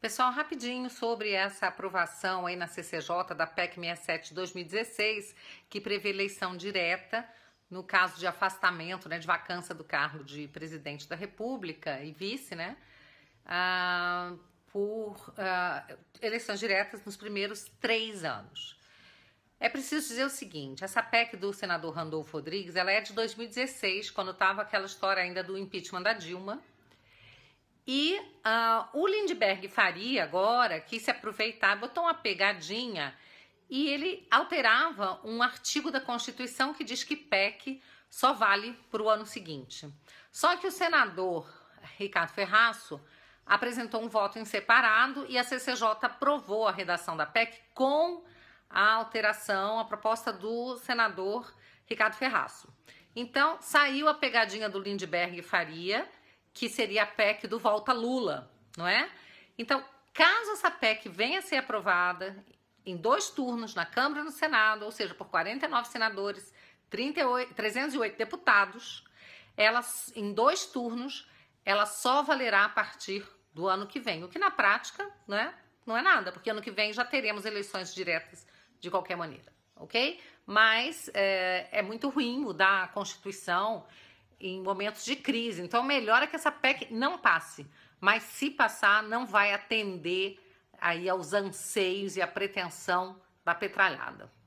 Pessoal, rapidinho sobre essa aprovação aí na CCJ da PEC 67 2016, que prevê eleição direta no caso de afastamento, né, de vacância do cargo de presidente da República e vice, né, ah, por ah, eleições diretas nos primeiros três anos. É preciso dizer o seguinte, essa PEC do senador Randolfo Rodrigues, ela é de 2016, quando estava aquela história ainda do impeachment da Dilma, e uh, o Lindbergh faria agora, quis se aproveitar, botou uma pegadinha e ele alterava um artigo da Constituição que diz que PEC só vale para o ano seguinte. Só que o senador Ricardo Ferraço apresentou um voto em separado e a CCJ aprovou a redação da PEC com a alteração, a proposta do senador Ricardo Ferraço. Então, saiu a pegadinha do Lindbergh Faria que seria a PEC do Volta Lula, não é? Então, caso essa PEC venha a ser aprovada em dois turnos na Câmara e no Senado, ou seja, por 49 senadores, 38, 308 deputados, ela, em dois turnos, ela só valerá a partir do ano que vem, o que na prática não é, não é nada, porque ano que vem já teremos eleições diretas de qualquer maneira, ok? Mas é, é muito ruim mudar a Constituição em momentos de crise. Então, melhor é que essa PEC não passe. Mas se passar, não vai atender aí aos anseios e à pretensão da petralhada.